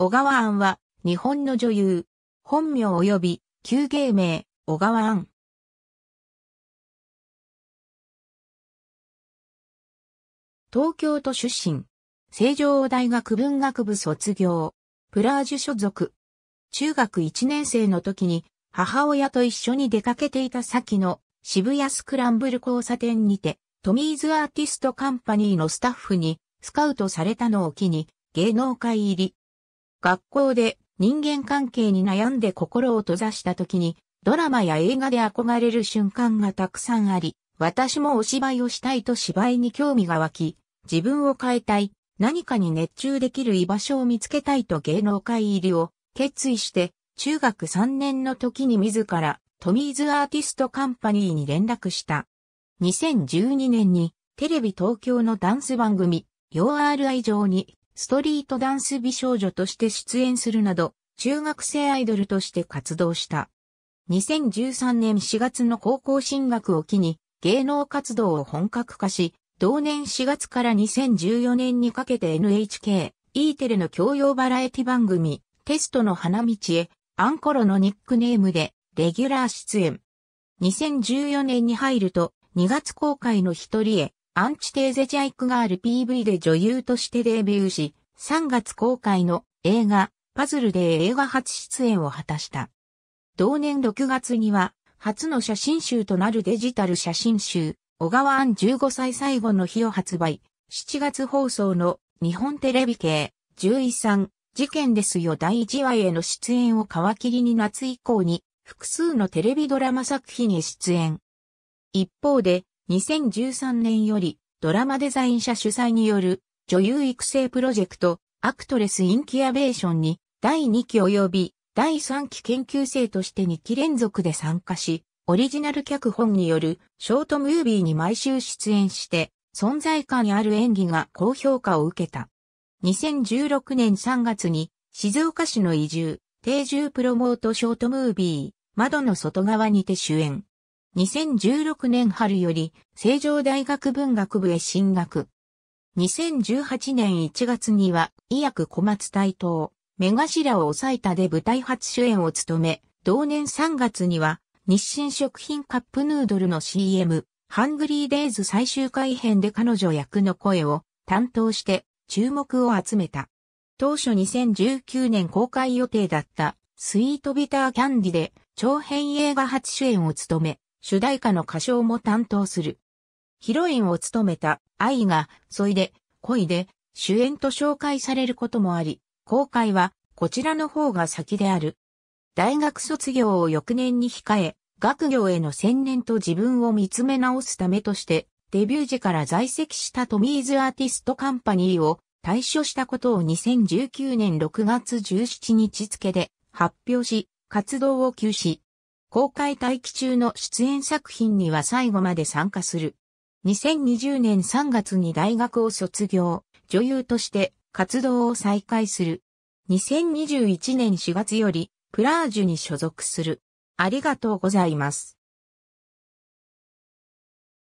小川庵は、日本の女優、本名及び、旧芸名、小川庵。東京都出身。成城大学文学部卒業。プラージュ所属。中学1年生の時に、母親と一緒に出かけていた先の渋谷スクランブル交差点にて、トミーズアーティストカンパニーのスタッフにスカウトされたのを機に芸能界入り。学校で人間関係に悩んで心を閉ざした時に、ドラマや映画で憧れる瞬間がたくさんあり、私もお芝居をしたいと芝居に興味が湧き、自分を変えたい、何かに熱中できる居場所を見つけたいと芸能界入りを決意して、中学3年の時に自らトミーズアーティストカンパニーに連絡した。2012年にテレビ東京のダンス番組 YouRI 上にストリートダンス美少女として出演するなど、中学生アイドルとして活動した。2013年4月の高校進学を機に、芸能活動を本格化し、同年4月から2014年にかけて NHK、E テレの教養バラエティ番組、テストの花道へ、アンコロのニックネームで、レギュラー出演。2014年に入ると、2月公開の一人へ、アンチテーゼジャイクガール PV で女優としてデビューし、3月公開の映画、パズルで映画初出演を果たした。同年6月には、初の写真集となるデジタル写真集、小川アン15歳最後の日を発売、7月放送の日本テレビ系、113事件ですよ第1話への出演を皮切りに夏以降に、複数のテレビドラマ作品へ出演。一方で、2013年よりドラマデザイン社主催による女優育成プロジェクトアクトレスインキュベーションに第2期及び第3期研究生として2期連続で参加し、オリジナル脚本によるショートムービーに毎週出演して存在感ある演技が高評価を受けた。2016年3月に静岡市の移住、定住プロモートショートムービー、窓の外側にて主演。2016年春より、成城大学文学部へ進学。2018年1月には、医薬小松対等、目頭を抑えたで舞台初主演を務め、同年3月には、日清食品カップヌードルの CM、ハングリーデイズ最終回編で彼女役の声を担当して注目を集めた。当初2019年公開予定だったスイートビターキャンディで長編映画初主演を務め、主題歌の歌唱も担当する。ヒロインを務めた愛が、そいで、恋で、主演と紹介されることもあり、公開はこちらの方が先である。大学卒業を翌年に控え、学業への専念と自分を見つめ直すためとして、デビュー時から在籍したトミーズアーティストカンパニーを退所したことを2019年6月17日付で発表し、活動を休止。公開待機中の出演作品には最後まで参加する。2020年3月に大学を卒業、女優として活動を再開する。2021年4月よりプラージュに所属する。ありがとうございます。